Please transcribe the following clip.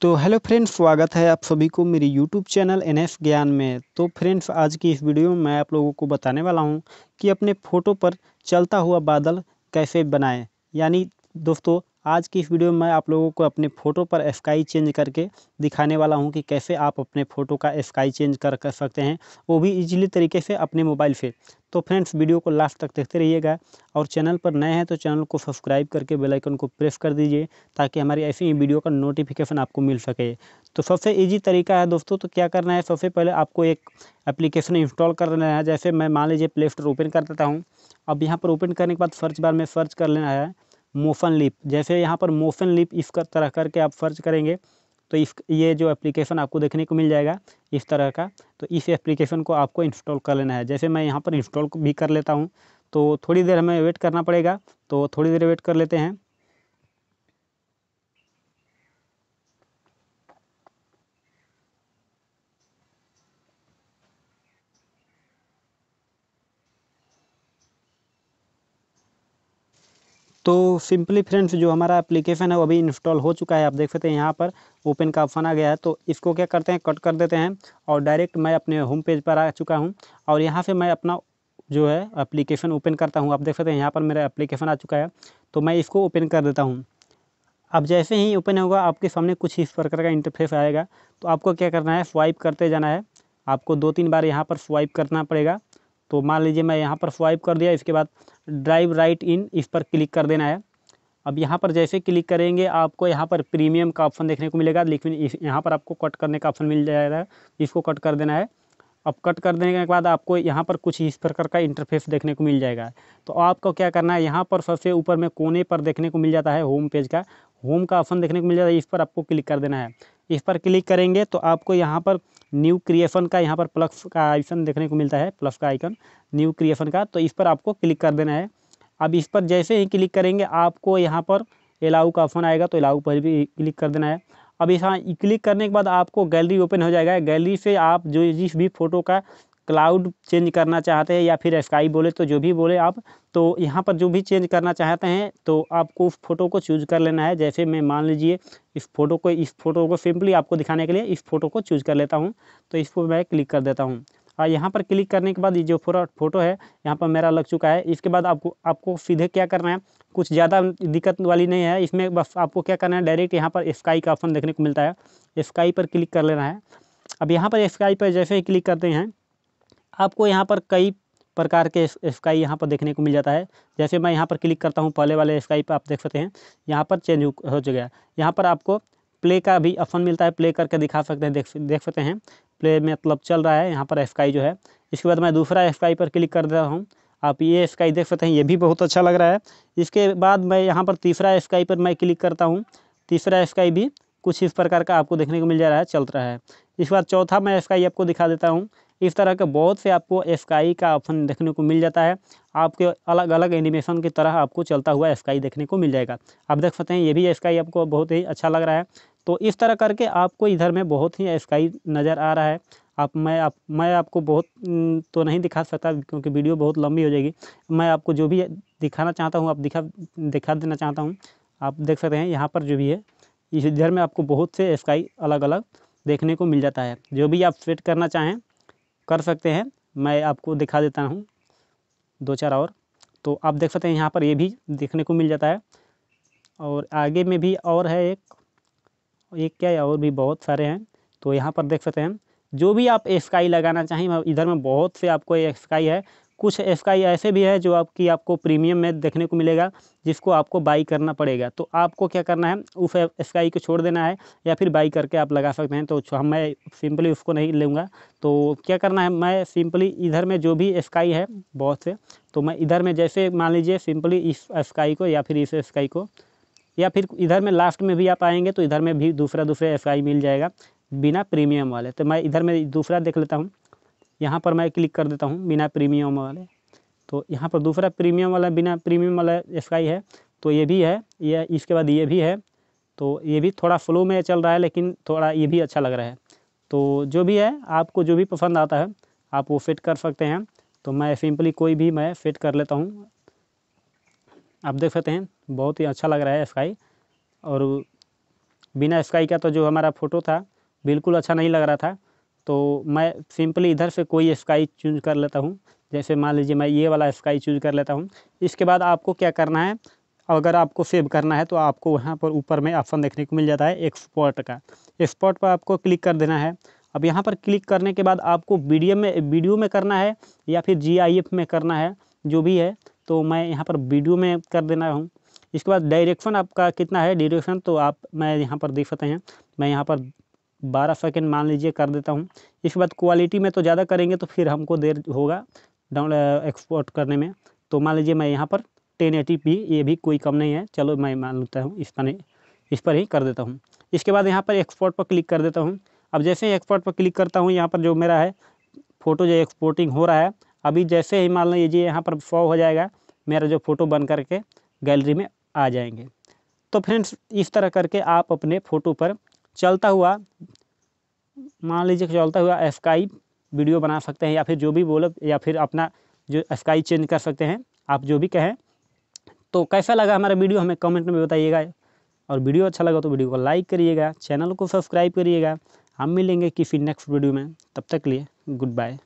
तो hello friends स्वागत है आप सभी को मेरी यूट्यूब चैनल एन एफ ज्ञान में तो फ्रेंड्स आज की इस वीडियो में मैं आप लोगों को बताने वाला हूं कि अपने फ़ोटो पर चलता हुआ बादल कैसे बनाएं यानी दोस्तों आज की इस वीडियो में मैं आप लोगों को अपने फ़ोटो पर स्काई चेंज करके दिखाने वाला हूं कि कैसे आप अपने फ़ोटो का स्काई चेंज कर कर सकते हैं वो भी इजीली तरीके से अपने मोबाइल से तो फ्रेंड्स वीडियो को लास्ट तक देखते रहिएगा और चैनल पर नए हैं तो चैनल को सब्सक्राइब करके बेल आइकन को प्रेस कर दीजिए ताकि हमारी ऐसी ही वीडियो का नोटिफिकेशन आपको मिल सके तो सबसे इजी तरीका है दोस्तों तो क्या करना है सबसे पहले आपको एक एप्लीकेशन इंस्टॉल कर लेना है जैसे मैं मान लीजिए प्ले स्टोर ओपन कर देता हूँ अब यहाँ पर ओपन करने के बाद सर्च बार में सर्च कर लेना है मोफन लिप जैसे यहाँ पर मोफन लिप इस कर तरह करके आप सर्च करेंगे तो इस ये जो एप्लीकेशन आपको देखने को मिल जाएगा इस तरह का तो इस एप्लीकेशन को आपको इंस्टॉल कर लेना है जैसे मैं यहाँ पर इंस्टॉल भी कर लेता हूँ तो थोड़ी देर हमें वेट करना पड़ेगा तो थोड़ी देर वेट कर लेते हैं तो सिंपली फ्रेंड्स जो हमारा एप्लीकेशन है वो अभी इंस्टॉल हो चुका है आप देख सकते हैं यहाँ पर ओपन का ऑप्शन आ गया है तो इसको क्या करते हैं कट कर देते हैं और डायरेक्ट मैं अपने होम पेज पर आ चुका हूँ और यहाँ से मैं अपना जो है एप्लीकेशन ओपन करता हूँ आप देख सकते हैं यहाँ पर मेरा एप्लीकेशन आ चुका है तो मैं इसको ओपन कर देता हूँ अब जैसे ही ओपन होगा आपके सामने कुछ इस प्रकार का इंटरफेस आएगा तो आपको क्या करना है स्वाइप करते जाना है आपको दो तीन बार यहाँ पर स्वाइप करना पड़ेगा तो मान लीजिए मैं यहाँ पर स्वाइप कर दिया इसके बाद ड्राइव राइट इन इस पर क्लिक कर देना है अब यहाँ पर जैसे क्लिक करेंगे आपको यहाँ पर प्रीमियम का ऑप्शन देखने को मिलेगा लेकिन इस यहाँ पर आपको कट करने का ऑप्शन मिल जाएगा इसको कट कर देना है अब कट कर देने के बाद आपको यहाँ पर कुछ इस प्रकार का इंटरफेस देखने को मिल जाएगा तो आपको क्या करना है यहाँ पर सबसे ऊपर में कोने पर देखने को मिल जाता है होम पेज का होम का ऑप्शन देखने को मिल जाता है इस पर आपको क्लिक कर देना है इस पर क्लिक करेंगे तो आपको यहाँ पर न्यू क्रिएशन का यहाँ पर प्लस का आइकन देखने को मिलता है प्लस का आइकन न्यू क्रिएशन का तो इस पर आपको क्लिक कर देना है अब इस पर जैसे ही क्लिक करेंगे आपको यहाँ पर अलाउ का ऑप्शन आएगा तो अलाउ पर भी क्लिक कर देना है अब यहाँ क्लिक करने के बाद आपको गैलरी ओपन हो जाएगा गैलरी से आप जो जिस भी फ़ोटो का क्लाउड चेंज करना चाहते हैं या फिर स्काई बोले तो जो भी बोले आप तो यहाँ पर जो भी चेंज करना चाहते हैं तो आपको उस फोटो को चूज कर लेना है जैसे मैं मान लीजिए इस फोटो को इस फोटो को सिंपली आपको दिखाने के लिए इस फोटो को चूज कर लेता हूँ तो इस पर मैं क्लिक कर देता हूँ और यहाँ पर क्लिक करने के बाद ये जो पूरा फोटो है यहाँ पर मेरा लग चुका है इसके बाद आपको आपको सीधे क्या करना है कुछ ज़्यादा दिक्कत वाली नहीं है इसमें बस आपको क्या करना है डायरेक्ट यहाँ पर स्काई का ऑप्शन देखने को मिलता है स्काई पर क्लिक कर लेना है अब यहाँ पर स्काई पर जैसे ही क्लिक करते हैं आपको यहाँ पर कई प्रकार के स्काई यहाँ पर देखने को मिल जाता है जैसे मैं यहाँ पर क्लिक करता हूँ पहले वाले स्काई पर आप देख सकते हैं यहाँ पर चेंज हो चुका है यहाँ पर आपको प्ले का भी ऑप्शन मिलता है प्ले करके दिखा सकते हैं देख देख सकते हैं प्ले में मतलब चल रहा है यहाँ पर स्काई जो है इसके बाद मैं दूसरा स्काई पर क्लिक कर रहा हूँ आप ये स्काई देख सकते हैं ये भी बहुत अच्छा लग रहा है इसके बाद मैं यहाँ पर तीसरा स्काई पर मैं क्लिक करता हूँ तीसरा स्काई भी कुछ इस प्रकार का आपको देखने को मिल जा रहा है चल रहा है इसके बाद चौथा मैं स्काई आपको दिखा देता हूँ इस तरह के बहुत से आपको स्काई का ऑप्शन देखने को मिल जाता है आपके अलग अलग एनिमेशन की तरह आपको चलता हुआ स्काई देखने को मिल जाएगा आप देख सकते हैं ये भी स्काई आपको बहुत ही अच्छा लग रहा है तो इस तरह करके आपको इधर में बहुत ही स्काई नज़र आ रहा है आप मैं आप मैं आपको बहुत तो नहीं दिखा सकता क्योंकि वीडियो बहुत लंबी हो जाएगी मैं आपको जो भी दिखाना चाहता हूँ आप दिखा दिखा देना चाहता हूँ आप देख सकते हैं यहाँ पर जो भी है इस इधर में आपको बहुत से स्काई अलग अलग देखने को मिल जाता है जो भी आप फिट करना चाहें कर सकते हैं मैं आपको दिखा देता हूँ दो चार और तो आप देख सकते हैं यहाँ पर ये भी देखने को मिल जाता है और आगे में भी और है एक एक क्या है और भी बहुत सारे हैं तो यहाँ पर देख सकते हैं जो भी आप स्काई लगाना चाहें इधर में बहुत से आपको स्काई है कुछ एफ ऐसे भी है जो आपकी आपको प्रीमियम में देखने को मिलेगा जिसको आपको बाई करना पड़ेगा तो आपको क्या करना है उस एफ को छोड़ देना है या फिर बाई करके आप लगा सकते हैं तो हम मैं सिंपली उसको नहीं लूँगा तो क्या करना है मैं सिंपली इधर में जो भी एफ है बहुत से तो मैं इधर में जैसे मान लीजिए सिंपली इस एफ को या फिर इस एफ को या फिर इधर में लास्ट में भी आप आएंगे तो इधर में भी दूसरा दूसरा एफ मिल जाएगा बिना प्रीमियम वाले तो मैं इधर में दूसरा देख लेता हूँ यहाँ पर मैं क्लिक कर देता हूँ बिना प्रीमियम वाले तो यहाँ पर दूसरा प्रीमियम वाला बिना प्रीमियम वाला स्काई है तो ये भी है ये इसके बाद ये भी है तो ये भी थोड़ा फ्लो में चल रहा है लेकिन थोड़ा ये भी अच्छा लग रहा है तो जो भी है आपको जो भी पसंद आता है आप वो फिट कर सकते हैं तो मैं सिंपली कोई भी मैं फिट कर लेता हूँ आप देख सकते हैं बहुत ही अच्छा लग रहा है स्काई और बिना स्काई का तो जो हमारा फ़ोटो था बिल्कुल अच्छा नहीं लग रहा था तो मैं सिंपली इधर से कोई स्काई चूज कर लेता हूँ जैसे मान लीजिए मैं ये वाला स्काई चूज कर लेता हूँ इसके बाद आपको क्या करना है अगर आपको सेव करना है तो आपको वहाँ पर ऊपर में ऑप्शन देखने को मिल जाता है एक्सपोर्ट का एक्सपोर्ट पर आपको क्लिक कर देना है अब यहाँ पर क्लिक करने के बाद आपको वीडियो में वीडियो में करना है या फिर जी में करना है जो भी है तो मैं यहाँ पर वीडियो में कर देना हूँ इसके बाद डायरेक्शन आपका कितना है डायरेक्शन तो आप मैं यहाँ पर देख सकते हैं मैं यहाँ पर बारह सेकेंड मान लीजिए कर देता हूँ इसके बाद क्वालिटी में तो ज़्यादा करेंगे तो फिर हमको देर होगा डाउन एक्सपोर्ट uh, करने में तो मान लीजिए मैं यहाँ पर टेन एटी ये भी कोई कम नहीं है चलो मैं मान लेता हूँ इस पर इस पर ही कर देता हूँ इसके बाद यहाँ पर एक्सपोर्ट पर क्लिक कर देता हूँ अब जैसे ही एक्सपोर्ट पर क्लिक करता हूँ यहाँ पर जो मेरा है फ़ोटो जो एक्सपोर्टिंग हो रहा है अभी जैसे ही मान लीजिए यहाँ पर सौ हो जाएगा मेरा जो फ़ोटो बन करके गैलरी में आ जाएंगे तो फ्रेंड्स इस तरह करके आप अपने फ़ोटो पर चलता हुआ मान लीजिए चलता हुआ एफकाई वीडियो बना सकते हैं या फिर जो भी बोलो या फिर अपना जो एफकाई चेंज कर सकते हैं आप जो भी कहें तो कैसा लगा हमारा वीडियो हमें कमेंट में बताइएगा और वीडियो अच्छा लगा तो वीडियो को लाइक करिएगा चैनल को सब्सक्राइब करिएगा हम मिलेंगे किसी नेक्स्ट वीडियो में तब तक लिए गुड बाय